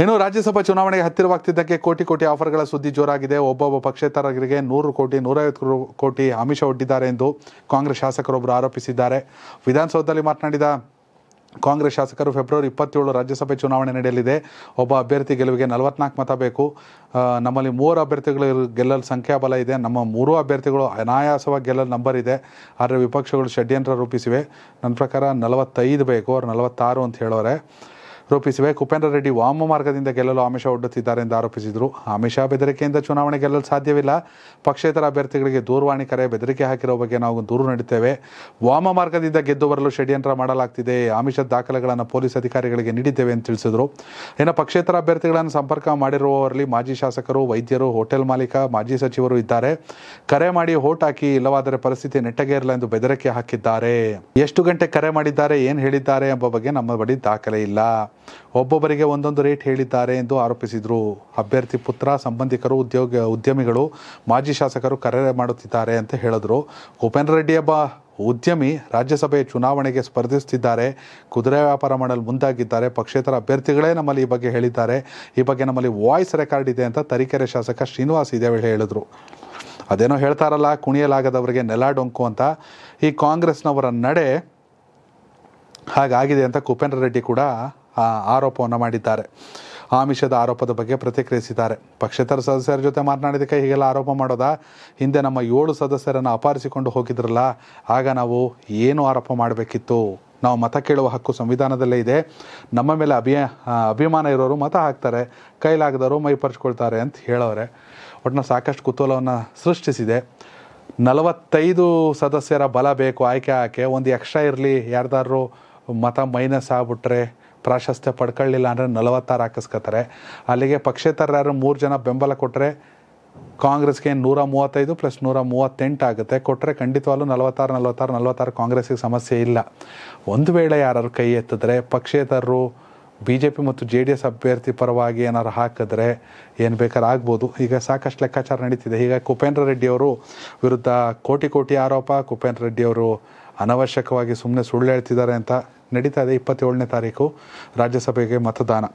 ಇನ್ನು ರಾಜ್ಯಸಭಾ ಚುನಾವಣೆಗೆ ಹತ್ತಿರವಾಗ್ತಿದ್ದಕ್ಕೆ ಕೋಟಿ ಕೋಟಿ ಆಫರ್ಗಳ ಸುದ್ದಿ ಜೋರಾಗಿದೆ ಒಬ್ಬೊಬ್ಬ ಪಕ್ಷೇತರರಿಗೆ ನೂರು ಕೋಟಿ ನೂರೈವತ್ತು ಕೋಟಿ ಆಮಿಷ ಒಡ್ಡಿದ್ದಾರೆ ಎಂದು ಕಾಂಗ್ರೆಸ್ ಶಾಸಕರೊಬ್ಬರು ಆರೋಪಿಸಿದ್ದಾರೆ ವಿಧಾನಸೌಧದಲ್ಲಿ ಮಾತನಾಡಿದ ಕಾಂಗ್ರೆಸ್ ಶಾಸಕರು ಫೆಬ್ರವರಿ ಇಪ್ಪತ್ತೇಳು ರಾಜ್ಯಸಭೆ ಚುನಾವಣೆ ನಡೆಯಲಿದೆ ಒಬ್ಬ ಅಭ್ಯರ್ಥಿ ಗೆಲುವಿಗೆ ನಲವತ್ನಾಲ್ಕು ಮತ ಬೇಕು ನಮ್ಮಲ್ಲಿ ಮೂರು ಅಭ್ಯರ್ಥಿಗಳು ಗೆಲ್ಲಲು ಸಂಖ್ಯಾಬಲ ಇದೆ ನಮ್ಮ ಮೂರು ಅಭ್ಯರ್ಥಿಗಳು ಅನಾಯಾಸವಾಗಿ ಗೆಲ್ಲಲು ನಂಬರ್ ಇದೆ ಆದರೆ ವಿಪಕ್ಷಗಳು ಷಡ್ಯಂತ್ರ ರೂಪಿಸಿವೆ ನನ್ನ ಪ್ರಕಾರ ನಲವತ್ತೈದು ಬೇಕು ಅವ್ರು ನಲವತ್ತಾರು ಅಂತ ಹೇಳೋರೆ ರೂಪಿಸಿವೆ ಕುಪೇಂದ್ರ ರೆಡ್ಡಿ ವಾಮ ಮಾರ್ಗದಿಂದ ಗೆಲ್ಲಲು ಆಮಿಷ ಒಡ್ಡುತ್ತಿದ್ದಾರೆ ಎಂದು ಆರೋಪಿಸಿದರು ಆಮಿಷ ಬೆದರಿಕೆಯಿಂದ ಚುನಾವಣೆ ಗೆಲ್ಲಲು ಸಾಧ್ಯವಿಲ್ಲ ಪಕ್ಷೇತರ ಅಭ್ಯರ್ಥಿಗಳಿಗೆ ದೂರವಾಣಿ ಕರೆ ಬೆದರಿಕೆ ಹಾಕಿರೋ ಬಗ್ಗೆ ನಾವು ದೂರು ನೀಡುತ್ತೇವೆ ವಾಮ ಮಾರ್ಗದಿಂದ ಗೆದ್ದು ಬರಲು ಷಡ್ಯಂತ್ರ ಮಾಡಲಾಗ್ತಿದೆ ಆಮಿಷದ ದಾಖಲೆಗಳನ್ನು ಪೊಲೀಸ್ ಅಧಿಕಾರಿಗಳಿಗೆ ನೀಡಿದ್ದೇವೆ ಎಂದು ತಿಳಿಸಿದರು ಇನ್ನು ಪಕ್ಷೇತರ ಅಭ್ಯರ್ಥಿಗಳನ್ನು ಸಂಪರ್ಕ ಮಾಡಿರುವವರಲ್ಲಿ ಮಾಜಿ ಶಾಸಕರು ವೈದ್ಯರು ಹೋಟೆಲ್ ಮಾಲೀಕ ಮಾಜಿ ಸಚಿವರು ಇದ್ದಾರೆ ಕರೆ ಮಾಡಿ ಹೋಟ್ ಹಾಕಿ ಇಲ್ಲವಾದರೆ ಪರಿಸ್ಥಿತಿ ಇರಲ್ಲ ಎಂದು ಬೆದರಿಕೆ ಹಾಕಿದ್ದಾರೆ ಎಷ್ಟು ಗಂಟೆ ಕರೆ ಮಾಡಿದ್ದಾರೆ ಏನು ಹೇಳಿದ್ದಾರೆ ಎಂಬ ಬಗ್ಗೆ ನಮ್ಮ ಬಳಿ ದಾಖಲೆ ಇಲ್ಲ ಒಬ್ಬೊಬ್ಬರಿಗೆ ಒಂದೊಂದು ರೇಟ್ ಹೇಳಿದ್ದಾರೆ ಎಂದು ಆರೋಪಿಸಿದರು ಅಭ್ಯರ್ಥಿ ಪುತ್ರ ಸಂಬಂಧಿಕರು ಉದ್ಯೋಗ ಉದ್ಯಮಿಗಳು ಮಾಜಿ ಶಾಸಕರು ಕರೆ ಮಾಡುತ್ತಿದ್ದಾರೆ ಅಂತ ಹೇಳಿದ್ರು ಉಪೇಂದ್ರ ರೆಡ್ಡಿ ಒಬ್ಬ ಉದ್ಯಮಿ ರಾಜ್ಯಸಭೆಯ ಚುನಾವಣೆಗೆ ಸ್ಪರ್ಧಿಸುತ್ತಿದ್ದಾರೆ ಕುದುರೆ ವ್ಯಾಪಾರ ಮಾಡಲು ಮುಂದಾಗಿದ್ದಾರೆ ಪಕ್ಷೇತರ ಅಭ್ಯರ್ಥಿಗಳೇ ನಮ್ಮಲ್ಲಿ ಈ ಬಗ್ಗೆ ಹೇಳಿದ್ದಾರೆ ಈ ಬಗ್ಗೆ ನಮ್ಮಲ್ಲಿ ವಾಯ್ಸ್ ರೆಕಾರ್ಡ್ ಇದೆ ಅಂತ ತರೀಕೆರೆ ಶಾಸಕ ಶ್ರೀನಿವಾಸ್ ಇದೇ ವೇಳೆ ಹೇಳಿದರು ಅದೇನೋ ಹೇಳ್ತಾರಲ್ಲ ಕುಣಿಯಲಾಗದವರಿಗೆ ನೆಲ ಡೊಂಕು ಅಂತ ಈ ಕಾಂಗ್ರೆಸ್ನವರ ನಡೆ ಹಾಗಾಗಿದೆ ಅಂತ ಕುಪೇಂದ್ರ ರೆಡ್ಡಿ ಕೂಡ ಆರೋಪವನ್ನು ಮಾಡಿದ್ದಾರೆ ಆಮಿಷದ ಆರೋಪದ ಬಗ್ಗೆ ಪ್ರತಿಕ್ರಿಯಿಸಿದ್ದಾರೆ ಪಕ್ಷೇತರ ಸದಸ್ಯರ ಜೊತೆ ಮಾತನಾಡಿದಕ್ಕೆ ಹೀಗೆಲ್ಲ ಆರೋಪ ಮಾಡೋದಾ ಹಿಂದೆ ನಮ್ಮ ಏಳು ಸದಸ್ಯರನ್ನು ಅಪಹರಿಸಿಕೊಂಡು ಹೋಗಿದ್ರಲ್ಲ ಆಗ ನಾವು ಏನು ಆರೋಪ ಮಾಡಬೇಕಿತ್ತು ನಾವು ಮತ ಕೇಳುವ ಹಕ್ಕು ಸಂವಿಧಾನದಲ್ಲೇ ಇದೆ ನಮ್ಮ ಮೇಲೆ ಅಭಿಯ ಅಭಿಮಾನ ಇರೋರು ಮತ ಹಾಕ್ತಾರೆ ಕೈಲಾಗದವರು ಮೈಪರ್ಚ್ಕೊಳ್ತಾರೆ ಅಂತ ಹೇಳೋರೆ ಒಟ್ಟಿನ ಸಾಕಷ್ಟು ಕುತೂಹಲವನ್ನು ಸೃಷ್ಟಿಸಿದೆ ನಲವತ್ತೈದು ಸದಸ್ಯರ ಬಲ ಬೇಕು ಆಯ್ಕೆ ಆಕೆ ಒಂದು ಎಕ್ಸ್ಟ್ರಾ ಇರಲಿ ಯಾರ್ದಾದ್ರು ಮತ ಮೈನಸ್ ಆಗ್ಬಿಟ್ರೆ ಪ್ರಾಶಸ್ತ್ಯ ಪಡ್ಕೊಳ್ಳಿಲ್ಲ ಅಂದರೆ ನಲವತ್ತಾರು ಹಾಕಿಸ್ಕೊತಾರೆ ಅಲ್ಲಿಗೆ ಪಕ್ಷೇತರರು ಮೂರು ಜನ ಬೆಂಬಲ ಕೊಟ್ಟರೆ ಕಾಂಗ್ರೆಸ್ಗೆ ನೂರ ಮೂವತ್ತೈದು ಪ್ಲಸ್ ನೂರ ಮೂವತ್ತೆಂಟು ಆಗುತ್ತೆ ಕೊಟ್ಟರೆ ಖಂಡಿತವಾಗ್ಲೂ ನಲವತ್ತಾರು ನಲವತ್ತಾರು ನಲವತ್ತಾರು ಕಾಂಗ್ರೆಸ್ಸಿಗೆ ಸಮಸ್ಯೆ ಇಲ್ಲ ಒಂದು ವೇಳೆ ಯಾರು ಕೈ ಎತ್ತಿದ್ರೆ ಪಕ್ಷೇತರರು ಬಿ ಜೆ ಪಿ ಮತ್ತು ಜೆ ಡಿ ಎಸ್ ಅಭ್ಯರ್ಥಿ ಪರವಾಗಿ ಏನಾರು ಹಾಕಿದ್ರೆ ಏನು ಬೇಕಾದ್ರೂ ಆಗ್ಬೋದು ಈಗ ಸಾಕಷ್ಟು ಲೆಕ್ಕಾಚಾರ ನಡೀತಿದೆ ಈಗ ಕುಪೇಂದ್ರ ರೆಡ್ಡಿಯವರು ವಿರುದ್ಧ ಕೋಟಿ ಕೋಟಿ ಆರೋಪ ಕುಪೇಂದ್ರ ಅವರು ಅನವಶ್ಯಕವಾಗಿ ಸುಮ್ಮನೆ ಸುಳ್ಳು ಹೇಳ್ತಿದ್ದಾರೆ ಅಂತ ನಡೀತಾ ಇದೆ ಇಪ್ಪತ್ತೇಳನೇ ತಾರೀಕು ರಾಜ್ಯಸಭೆಗೆ ಮತದಾನ